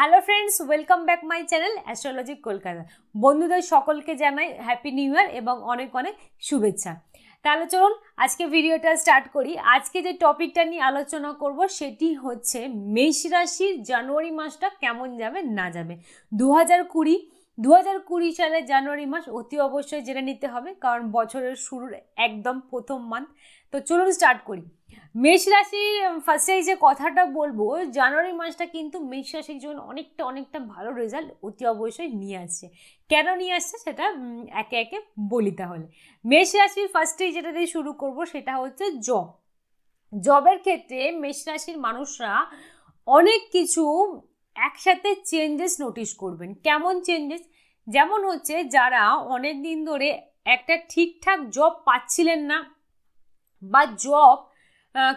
hello friends welcome back my channel astrology Kolkata বন্ধুদের সকলকে জানাই হ্যাপি নিউ ইয়ার এবং অনেক অনেক শুভেচ্ছা তাহলে চলুন আজকে ভিডিওটা স্টার্ট করি আজকে যে টপিকটা নিয়ে আলোচনা করব সেটি হচ্ছে মেষ রাশির জানুয়ারি মাসটা কেমন যাবে না যাবে দু হাজার কুড়ি দু হাজার কুড়ি সালে জানুয়ারি মাস অতি অবশ্যই জেনে নিতে হবে কারণ বছরের শুরুর একদম প্রথম মান্থ তো চলুন স্টার্ট করি মেষ রাশির ফার্স্টে যে কথাটা বলবো জানুয়ারি মাসটা কিন্তু মেষ রাশির জন্য অনেকটা অনেকটা ভালো রেজাল্ট অতি অবশ্যই নিয়ে আসছে কেন নিয়ে আসছে সেটা একে একে বলি তাহলে মেষ রাশির ফার্স্টেই যেটা দিয়ে শুরু করব সেটা হচ্ছে জব জবের ক্ষেত্রে মেষ রাশির মানুষরা অনেক কিছু একসাথে চেঞ্জেস নোটিশ করবেন কেমন চেঞ্জেস যেমন হচ্ছে যারা অনেক দিন ধরে একটা ঠিকঠাক জব পাচ্ছিলেন না বা জব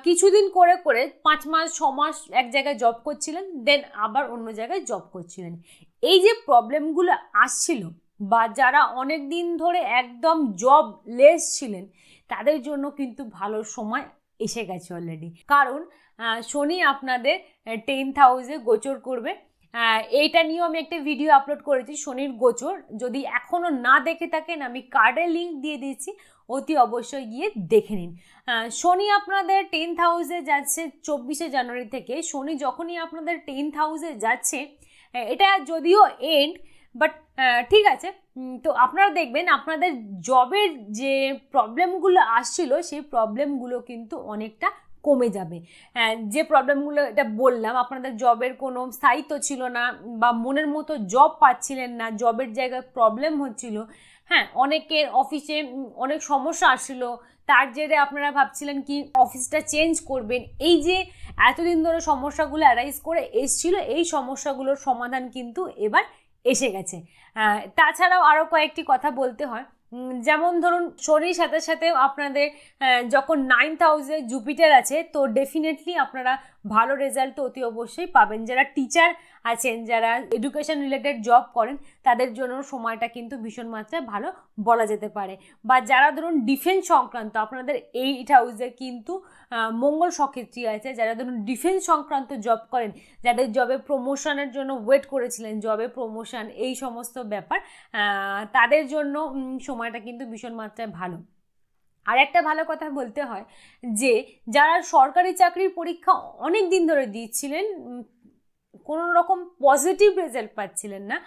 কিছুদিন করে করে পাঁচ মাস ছ মাস এক জায়গায় জব করছিলেন দেন আবার অন্য জায়গায় জব করছিলেন এই যে প্রবলেমগুলো আসছিল বা যারা অনেক দিন ধরে একদম জব লেস ছিলেন তাদের জন্য কিন্তু ভালো সময় এসে গেছে অলরেডি কারণ শনি আপনাদের টেন থাউজে গোচর করবে হ্যাঁ, এইটা নিয়েও আমি একটা ভিডিও আপলোড করেছি শনির গোচর যদি এখনও না দেখে থাকেন আমি কার্ডে লিঙ্ক দিয়ে দিয়েছি অতি অবশ্যই গিয়ে দেখে নিন শনি আপনাদের টেন্থ হাউসে যাচ্ছে চব্বিশে জানুয়ারি থেকে শনি যখনই আপনাদের টেন্থ হাউসে যাচ্ছে হ্যাঁ, এটা যদিও এন্ড বাট ঠিক আছে তো আপনারা দেখবেন আপনাদের জবের যে প্রবলেমগুলো আসছিল সেই প্রবলেমগুলো কিন্তু অনেকটা কমে যাবে হ্যাঁ, যে প্রবলেমগুলো এটা বললাম আপনাদের জবের কোনো স্থায়িত্ব ছিল না বা মনের মতো জব পাচ্ছিলেন না জবের জায়গায় প্রবলেম হচ্ছিল হ্যাঁ অনেকের অফিসে অনেক সমস্যা আসছিল তার জেরে আপনারা ভাবছিলেন কি অফিসটা চেঞ্জ করবেন এই যে এতদিন ধরে সমস্যাগুলো অ্যারাইজ করে এসছিল এই সমস্যাগুলোর সমাধান কিন্তু এবার এসে গেছে হ্যাঁ, তাছাড়াও আরও কয়েকটি কথা বলতে হয় যেমন ধরুন শনির সাথে সাথে আপনাদের যখন নাইন হাউসে জুপিটার আছে তো ডেফিনেটলি আপনারা ভালো রেজাল্ট তো অতি অবশ্যই পাবেন যারা টিচার আছেন যারা এডুকেশন রিলেটেড জব করেন তাদের জন্য সময়টা কিন্তু ভীষণ মাত্রায় ভালো বলা যেতে পারে বা যারা ধরুন ডিফেন্স সংক্রান্ত আপনাদের এইট হাউসে কিন্তু মঙ্গল সক্ষেত্রী আছে যারা ধরুন ডিফেন্স সংক্রান্ত জব করেন যাদের জবে প্রমোশনের জন্য ওয়েট করেছিলেন জবে প্রমোশন এই সমস্ত ব্যাপার তাদের জন্য সময়টা কিন্তু ভীষণ মাত্রায় ভালো আর একটা ভালো কথা বলতে হয় যে যারা সরকারি চাকরির পরীক্ষা অনেক দিন ধরে দিচ্ছিলেন কোনো রকম পজিটিভ রেজাল্ট পাচ্ছিলেন না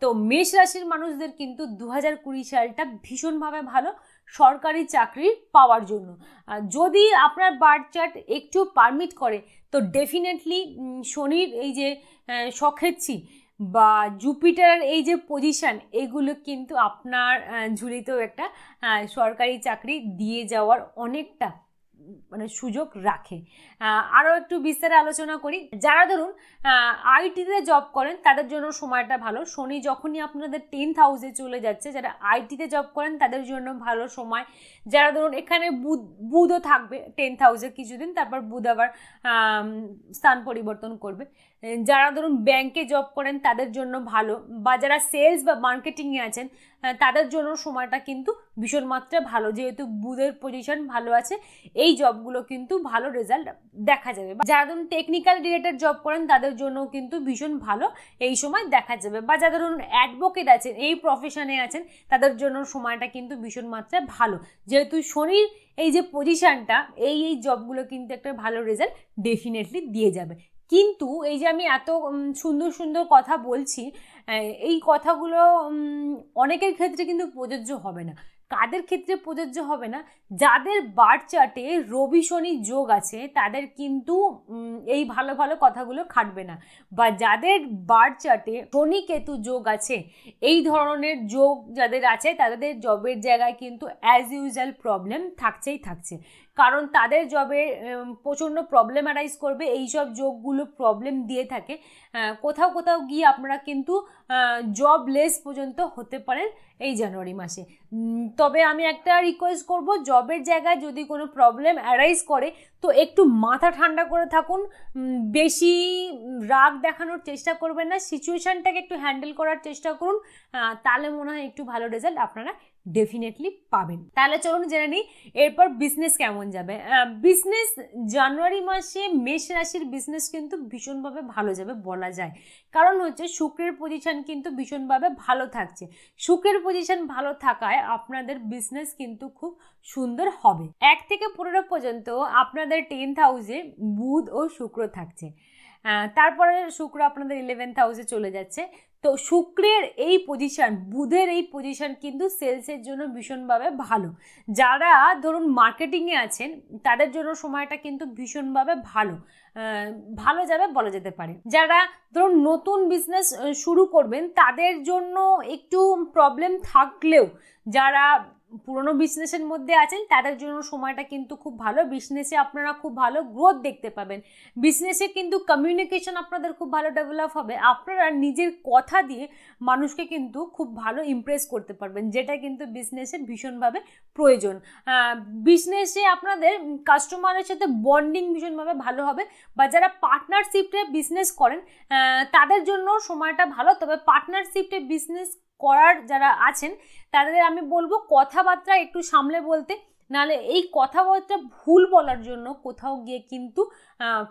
তো মেষ রাশির মানুষদের কিন্তু দু হাজার কুড়ি সালটা ভীষণভাবে ভালো সরকারি চাকরির পাওয়ার জন্য যদি আপনার বার চার্ট একটু পারমিট করে তো ডেফিনেটলি শনির এই যে সখেচ্ছি বা জুপিটার এই যে পজিশান এগুলো কিন্তু আপনার ঝুলিতেও একটা সরকারি চাকরি দিয়ে যাওয়ার অনেকটা মানে সুযোগ রাখে আরও একটু বিস্তারে আলোচনা করি যারা ধরুন আইটিতে জব করেন তাদের জন্য সময়টা ভালো শনি যখনই আপনাদের টেন্থ হাউসে চলে যাচ্ছে যারা আইটিতে জব করেন তাদের জন্য ভালো সময় যারা ধরুন এখানে বুধ বুধও থাকবে টেন্থ হাউসে কিছুদিন তারপর বুধ আবার স্থান পরিবর্তন করবে যারা ধরুন ব্যাংকে জব করেন তাদের জন্য ভালো বা যারা সেলস বা মার্কেটিংয়ে আছেন তাদের জন্য সময়টা কিন্তু ভীষণ মাত্রায় ভালো যেহেতু বুধের পজিশন ভালো আছে এই জবগুলো কিন্তু ভালো রেজাল্ট দেখা যাবে যারা ধরুন টেকনিক্যাল রিলেটেড জব করেন তাদের জন্য কিন্তু ভীষণ ভালো এই সময় দেখা যাবে বা যারা ধরুন অ্যাডভোকেট আছেন এই প্রফেশনে আছেন তাদের জন্য সময়টা কিন্তু ভীষণ মাত্রায় ভালো যেহেতু শনির এই যে পজিশানটা এই এই জবগুলো কিন্তু একটা ভালো রেজাল্ট ডেফিনেটলি দিয়ে যাবে কিন্তু এই যে আমি এত সুন্দর সুন্দর কথা বলছি এই কথাগুলো অনেকের ক্ষেত্রে কিন্তু প্রযোজ্য হবে না কাদের ক্ষেত্রে প্রযোজ্য হবে না যাদের বার চার্টে রবি শনি যোগ আছে তাদের কিন্তু এই ভালো ভালো কথাগুলো খাটবে না বা যাদের বার চার্টে শনি কেতু যোগ আছে এই ধরনের যোগ যাদের আছে তাদের জবের জায়গায় কিন্তু অ্যাজ ইউজুয়াল প্রবলেম থাকছেই থাকছে কারণ তাদের জবে প্রচণ্ড প্রবলেম অ্যারাইজ করবে এই সব জবগুলো প্রবলেম দিয়ে থাকে কোথাও কোথাও গিয়ে আপনারা কিন্তু জব লেস পর্যন্ত হতে পারেন এই জানুয়ারি মাসে তবে আমি একটা রিকোয়েস্ট করব জবের জায়গায় যদি কোনো প্রবলেম অ্যারাইজ করে তো একটু মাথা ঠান্ডা করে থাকুন বেশি রাগ দেখানোর চেষ্টা করবেন না সিচুয়েশানটাকে একটু হ্যান্ডেল করার চেষ্টা করুন তাহলে মনে হয় একটু ভালো রেজাল্ট আপনারা ডেফিনেটলি পাবেন তাহলে চলুন জেনে নিই এরপর বিজনেস কেমন যাবে বিজনেস জানুয়ারি মাসে মেষ রাশির বিজনেস কিন্তু ভীষণভাবে ভালো যাবে বলা যায় কারণ হচ্ছে শুক্রের পজিশান কিন্তু ভীষণভাবে ভালো থাকছে শুক্রের পজিশান ভালো থাকায় আপনাদের বিজনেস কিন্তু খুব সুন্দর হবে এক থেকে পনেরো পর্যন্ত আপনাদের টেন হাউসে বুধ ও শুক্র থাকছে তারপরে শুক্র আপনাদের ইলেভেন্থ হাউসে চলে যাচ্ছে তো শুক্রের এই পজিশান বুধের এই পজিশান কিন্তু সেলসের জন্য ভীষণভাবে ভালো যারা ধরুন মার্কেটিংয়ে আছেন তাদের জন্য সময়টা কিন্তু ভীষণভাবে ভালো ভালো যাবে বলা যেতে পারে যারা ধরুন নতুন বিজনেস শুরু করবেন তাদের জন্য একটু প্রবলেম থাকলেও যারা পুরনো বিজনেসের মধ্যে আছেন তাদের জন্য সময়টা কিন্তু খুব ভালো বিজনেসে আপনারা খুব ভালো গ্রোথ দেখতে পাবেন বিজনেসে কিন্তু কমিউনিকেশন আপনাদের খুব ভালো ডেভেলপ হবে আপনারা নিজের কথা দিয়ে মানুষকে কিন্তু খুব ভালো ইমপ্রেস করতে পারবেন যেটা কিন্তু বিজনেসে ভীষণভাবে প্রয়োজন বিজনেসে আপনাদের কাস্টমারের সাথে বন্ডিং ভীষণভাবে ভালো হবে বা যারা পার্টনারশিপে বিজনেস করেন তাদের জন্য সময়টা ভালো তবে পার্টনারশিপে বিজনেস করার যারা আছেন তাদের আমি বলবো কথাবার্তা একটু সামলে বলতে নাহলে এই কথাবার্তা ভুল বলার জন্য কোথাও গিয়ে কিন্তু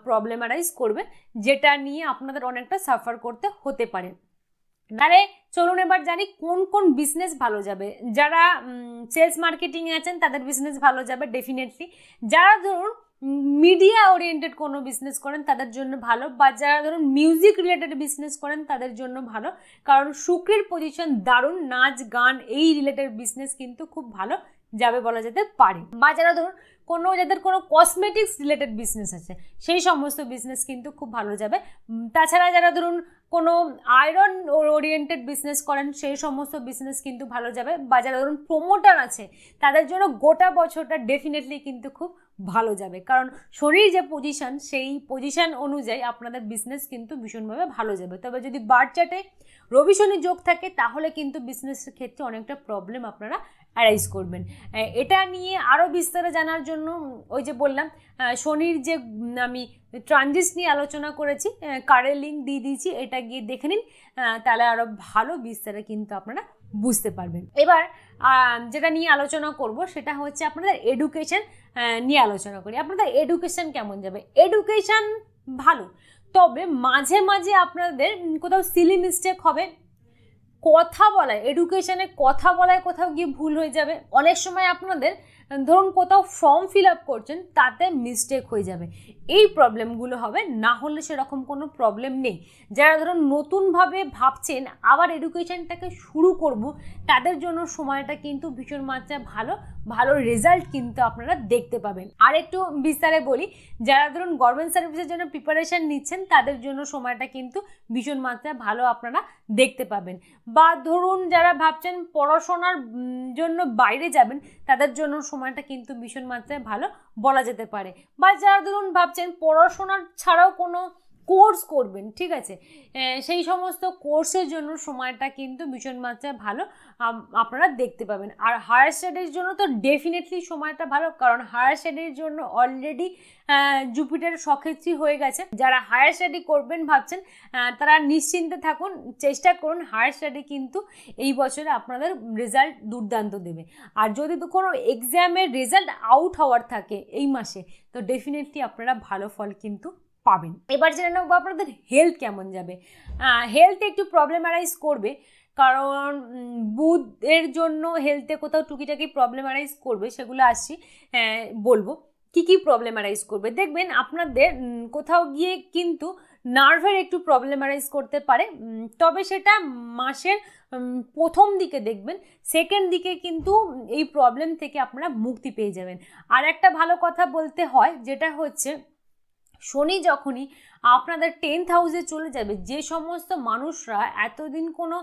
প্রবলেমারাইজ করবে যেটা নিয়ে আপনাদের অনেকটা সাফার করতে হতে পারে নারে চলুন এবার জানি কোন কোন বিজনেস ভালো যাবে যারা সেলস মার্কেটিংয়ে আছেন তাদের বিজনেস ভালো যাবে ডেফিনেটলি যারা ধরুন মিডিয়া ওরিয়েন্টেড কোনো বিজনেস করেন তাদের জন্য ভালো বা যারা ধরুন মিউজিক রিলেটেড বিজনেস করেন তাদের জন্য ভালো কারণ শুক্রের পজিশন দারুণ নাচ গান এই রিলেটেড বিজনেস কিন্তু খুব ভালো যাবে বলা যেতে পারে বা যারা ধরুন কোনো যাদের কোনো কসমেটিক্স রিলেটেড বিজনেস আছে সেই সমস্ত বিজনেস কিন্তু খুব ভালো যাবে তাছাড়া যারা ধরুন কোনো আয়রন ওরিয়েন্টেড বিজনেস করেন সেই সমস্ত বিজনেস কিন্তু ভালো যাবে বা যারা ধরুন প্রোমোটার আছে তাদের জন্য গোটা বছরটা ডেফিনেটলি কিন্তু খুব ভালো যাবে কারণ শনির যে পজিশান সেই পজিশান অনুযায়ী আপনাদের বিজনেস কিন্তু ভীষণভাবে ভালো যাবে তবে যদি বার চাটে রবি শনি যোগ থাকে তাহলে কিন্তু বিজনেসের ক্ষেত্রে অনেকটা প্রবলেম আপনারা অ্যারাইজ করবেন এটা নিয়ে আরও বিস্তারে জানার জন্য ওই যে বললাম শনির যে আমি ট্রানজিস নিয়ে আলোচনা করেছি কারের লিঙ্ক দিয়ে দিয়েছি এটা গিয়ে দেখে নিন তাহলে আরও ভালো বিস্তারে কিন্তু আপনারা বুঝতে পারবেন এবার যেটা নিয়ে আলোচনা করব সেটা হচ্ছে আপনাদের এডুকেশন নিয়ে আলোচনা করি আপনাদের এডুকেশন কেমন যাবে এডুকেশান ভালো তবে মাঝে মাঝে আপনাদের কোথাও সিলি মিস্টেক হবে কথা বলায় এডুকেশানে কথা বলায় কোথাও গিয়ে ভুল হয়ে যাবে অনেক সময় আপনাদের ধরুন কোথাও ফর্ম ফিল আপ করছেন তাতে মিস্টেক হয়ে যাবে এই প্রবলেমগুলো হবে না হলে সেরকম কোনো প্রবলেম নেই যারা ধরুন নতুনভাবে ভাবছেন আবার এডুকেশনটাকে শুরু করব তাদের জন্য সময়টা কিন্তু ভীষণ মাত্রায় ভালো ভালো রেজাল্ট কিন্তু আপনারা দেখতে পাবেন আর একটু বিস্তারে বলি যারা ধরুন গভর্নমেন্ট সার্ভিসের জন্য প্রিপারেশান নিচ্ছেন তাদের জন্য সময়টা কিন্তু ভীষণ মাত্রায় ভালো আপনারা দেখতে পাবেন বা ধরুন যারা ভাবছেন পড়াশোনার জন্য বাইরে যাবেন তাদের জন্য সময় সময়টা কিন্তু ভীষণ মাত্রায় ভালো বলা যেতে পারে বা যারা ধরুন ভাবছেন পড়াশোনার ছাড়াও কোনো কোর্স করবেন ঠিক আছে সেই সমস্ত কোর্সের জন্য সময়টা কিন্তু ভীষণ মাত্রায় ভালো আপনারা দেখতে পাবেন আর হায়ার স্টাডির জন্য তো ডেফিনেটলি সময়টা ভালো কারণ হায়ার স্টাডির জন্য অলরেডি জুপিটার সক্ষেত্রী হয়ে গেছে যারা হায়ার স্টাডি করবেন ভাবছেন তারা নিশ্চিন্তে থাকুন চেষ্টা করুন হায়ার স্টাডি কিন্তু এই বছরে আপনাদের রেজাল্ট দুর্দান্ত দেবে আর যদি কোনো এক্সামের রেজাল্ট আউট হওয়ার থাকে এই মাসে তো ডেফিনেটলি আপনারা ভালো ফল কিন্তু পাবেন এবার জেনে নেবো আপনাদের হেলথ কেমন যাবে হেলথ একটু প্রবলেমারাইজ করবে কারণ বুধের জন্য হেলথে কোথাও টুকিটাকি প্রবলেমারাইজ করবে সেগুলো আসছি বলবো কি কি প্রবলেমারাইজ করবে দেখবেন আপনাদের কোথাও গিয়ে কিন্তু নার্ভের একটু প্রবলেমারাইজ করতে পারে তবে সেটা মাসের প্রথম দিকে দেখবেন সেকেন্ড দিকে কিন্তু এই প্রবলেম থেকে আপনারা মুক্তি পেয়ে যাবেন আর একটা ভালো কথা বলতে হয় যেটা হচ্ছে শনি যখনই আপনাদের টেন্থ হাউসে চলে যাবে যে সমস্ত মানুষরা এতদিন কোনো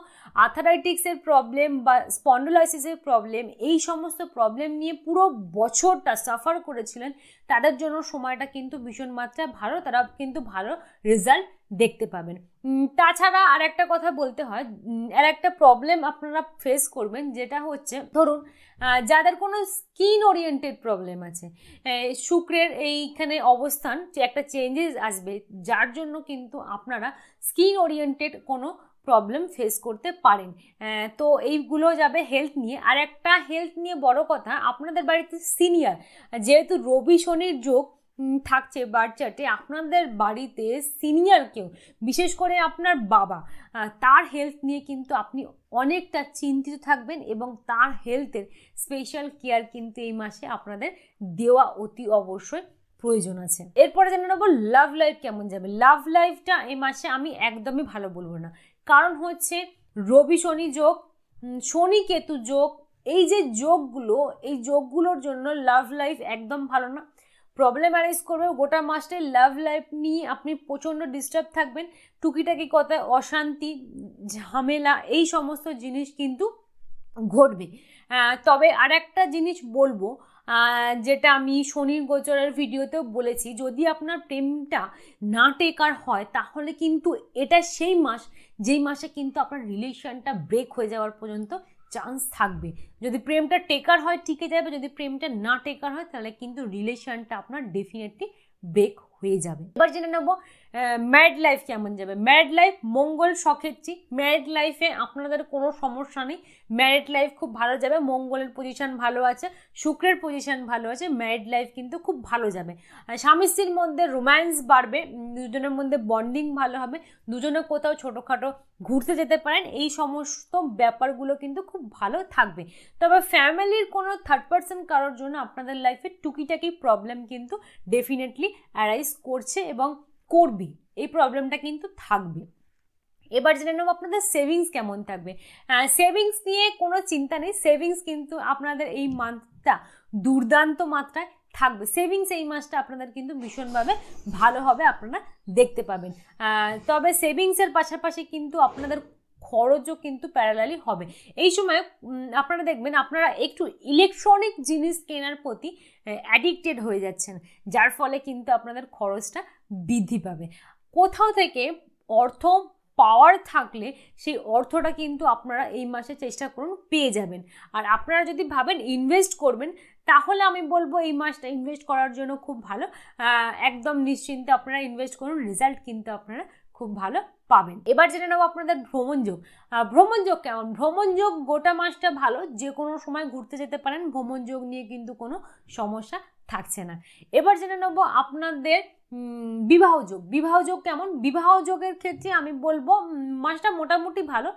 আথারাইটিক্সের প্রবলেম বা স্পন্ডোলাইসিসের প্রবলেম এই সমস্ত প্রবলেম নিয়ে পুরো বছরটা সাফার করেছিলেন তাদের জন্য সময়টা কিন্তু ভীষণ মাত্রায় ভালো তারা কিন্তু ভালো রেজাল্ট দেখতে পাবেন তাছাড়া আর একটা কথা বলতে হয় আর একটা প্রবলেম আপনারা ফেস করবেন যেটা হচ্ছে ধরুন যাদের কোনো স্কিন ওরিয়েন্টেড প্রবলেম আছে শুক্রের এইখানে অবস্থান যে একটা চেঞ্জেস আসবে যার জন্য কিন্তু আপনারা স্কিন ওরিয়েন্টেড কোনো প্রবলেম ফেস করতে পারেন তো এইগুলো যাবে হেলথ নিয়ে আর একটা হেলথ নিয়ে বড় কথা আপনাদের বাড়িতে সিনিয়র যেহেতু রবি শনির যোগ থাকছে বার চার্টে আপনাদের বাড়িতে সিনিয়র কেউ বিশেষ করে আপনার বাবা তার হেলথ নিয়ে কিন্তু আপনি অনেকটা চিন্তিত থাকবেন এবং তার হেলথের স্পেশাল কেয়ার কিন্তু এই মাসে আপনাদের দেওয়া অতি অবশ্যই প্রয়োজন আছে এরপরে জেনে নেবো লাভ লাইফ কেমন যাবে লাভ লাইফটা এই মাসে আমি একদমই ভালো বলবো না কারণ হচ্ছে রবি শনি যোগ শনি কেতু যোগ এই যে যোগগুলো এই যোগগুলোর জন্য লাভ লাইফ একদম ভালো না প্রবলেম অ্যারাইজ করবে গোটা মাসটাই লাভ লাইফ নিয়ে আপনি প্রচণ্ড ডিস্টার্ব থাকবেন টুকিটাকি কথায় অশান্তি ঝামেলা এই সমস্ত জিনিস কিন্তু ঘটবে তবে আর একটা জিনিস বলবো যেটা আমি শনির গোচরের ভিডিওতেও বলেছি যদি আপনার প্রেমটা না টেকার হয় তাহলে কিন্তু এটা সেই মাস যেই মাসে কিন্তু আপনার রিলেশনটা ব্রেক হয়ে যাওয়ার পর্যন্ত চান্স থাকবে যদি প্রেমটা টেকার হয় টিকে যাবে যদি প্রেমটা না টেকার হয় তাহলে কিন্তু রিলেশনটা আপনার ডেফিনেটলি ব্রেক হয়ে যাবে এবার জেনে নেবো ম্যাড লাইফ কেমন যাবে ম্যাড লাইফ মঙ্গল সখেচ্ছি ম্যারিড লাইফে আপনাদের কোনো সমস্যা নেই ম্যারিড লাইফ খুব ভালো যাবে মঙ্গলের পজিশান ভালো আছে শুক্রের পজিশান ভালো আছে ম্যারিড লাইফ কিন্তু খুব ভালো যাবে স্বামী স্ত্রীর মধ্যে রোম্যান্স বাড়বে দুজনের মধ্যে বন্ডিং ভালো হবে দুজনে কোথাও ছোটোখাটো ঘুরতে যেতে পারেন এই সমস্ত ব্যাপারগুলো কিন্তু খুব ভালো থাকবে তবে ফ্যামিলির কোনো থার্ড পার্সন কারোর জন্য আপনাদের লাইফে টুকিটাকি প্রবলেম কিন্তু ডেফিনেটলি অ্যারাইজ করছে এবং করবি এই প্রবলেমটা কিন্তু থাকবে এবার জেনে নেব আপনাদের সেভিংস কেমন থাকবে সেভিংস নিয়ে কোনো চিন্তা নেই সেভিংস কিন্তু আপনাদের এই মান্থটা দুর্দান্ত মাত্রায় থাকবে সেভিংস এই মাসটা আপনাদের কিন্তু ভীষণভাবে ভালো হবে আপনারা দেখতে পাবেন তবে সেভিংসের পাশাপাশি কিন্তু আপনাদের খরচও কিন্তু প্যারালালি হবে এই সময় আপনারা দেখবেন আপনারা একটু ইলেকট্রনিক জিনিস কেনার প্রতি অ্যাডিক্টেড হয়ে যাচ্ছেন যার ফলে কিন্তু আপনাদের খরচটা বৃদ্ধি পাবে কোথাও থেকে অর্থ পাওয়ার থাকলে সেই অর্থটা কিন্তু আপনারা এই মাসে চেষ্টা করুন পেয়ে যাবেন আর আপনারা যদি ভাবেন ইনভেস্ট করবেন তাহলে আমি বলবো এই মাসটা ইনভেস্ট করার জন্য খুব ভালো একদম নিশ্চিন্তে আপনারা ইনভেস্ট করুন রেজাল্ট কিন্তু আপনারা খুব ভালো পাবেন এবার জেনে নেবো আপনাদের ভ্রমণযোগ ভ্রমণযোগ কেমন ভ্রমণযোগ গোটা মাসটা ভালো যে কোনো সময় ঘুরতে যেতে পারেন ভ্রমণযোগ নিয়ে কিন্তু কোনো সমস্যা থাকছে না এবার জেনে নেবো আপনাদের বিবাহযোগ বিবাহযোগ কেমন বিবাহযোগের ক্ষেত্রে আমি বলবো মাসটা মোটামুটি ভালো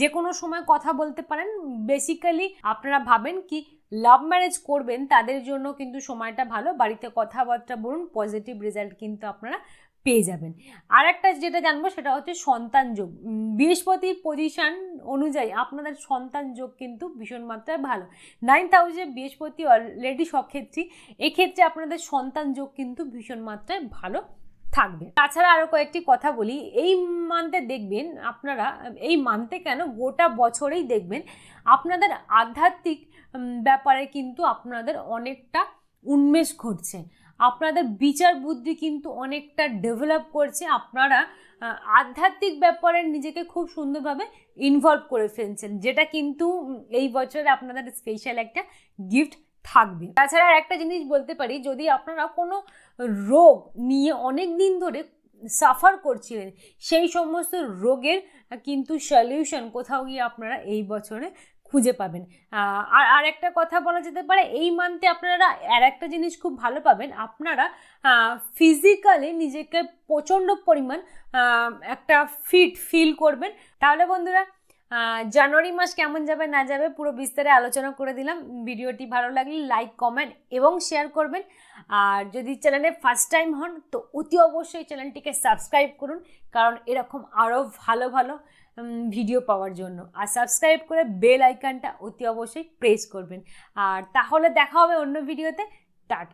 যে কোনো সময় কথা বলতে পারেন বেসিক্যালি আপনারা ভাবেন কি লাভ ম্যারেজ করবেন তাদের জন্য কিন্তু সময়টা ভালো বাড়িতে কথাবার্তা বলুন পজিটিভ রেজাল্ট কিন্তু আপনারা পেয়ে যাবেন আর একটা যেটা জানবো সেটা হচ্ছে সন্তান যোগ বৃহস্পতির পজিশান অনুযায়ী আপনাদের সন্তান যোগ কিন্তু ভীষণ মাত্রায় ভালো নাইন্থ হাউসে বৃহস্পতি অলরেডি সক্ষেত্রী এক্ষেত্রে আপনাদের সন্তান যোগ কিন্তু ভীষণ মাত্রায় ভালো থাকবে তাছাড়া আরও কয়েকটি কথা বলি এই মান্থে দেখবেন আপনারা এই মান্থে কেন গোটা বছরেই দেখবেন আপনাদের আধ্যাত্মিক ব্যাপারে কিন্তু আপনাদের অনেকটা উন্মেষ ঘটছে আপনাদের বিচার বুদ্ধি কিন্তু অনেকটা ডেভেলপ করছে আপনারা আধ্যাত্মিক ব্যাপারে নিজেকে খুব সুন্দরভাবে ইনভলভ করে ফেলছেন যেটা কিন্তু এই বছরে আপনাদের স্পেশাল একটা গিফট থাকবে তাছাড়া একটা জিনিস বলতে পারি যদি আপনারা কোনো রোগ নিয়ে অনেক দিন ধরে সাফার করছিলেন সেই সমস্ত রোগের কিন্তু সলিউশন কোথাও গিয়ে আপনারা এই বছরে খুঁজে পাবেন আর আর একটা কথা বলা যেতে পারে এই মান্থে আপনারা আর একটা জিনিস খুব ভালো পাবেন আপনারা ফিজিক্যালি নিজেকে প্রচণ্ড পরিমাণ একটা ফিট ফিল করবেন তাহলে বন্ধুরা জানুয়ারি মাস কেমন যাবে না যাবে পুরো বিস্তারে আলোচনা করে দিলাম ভিডিওটি ভালো লাগলে লাইক কমেন্ট এবং শেয়ার করবেন আর যদি চ্যানেলে ফার্স্ট টাইম হন তো অতি অবশ্যই চ্যানেলটিকে সাবস্ক্রাইব করুন কারণ এরকম আরও ভালো ভালো ভিডিও পাওয়ার জন্য আর সাবস্ক্রাইব করে বেল আইকনটা অতি অবশ্যই প্রেস করবেন আর তাহলে দেখা হবে অন্য ভিডিওতে টাটা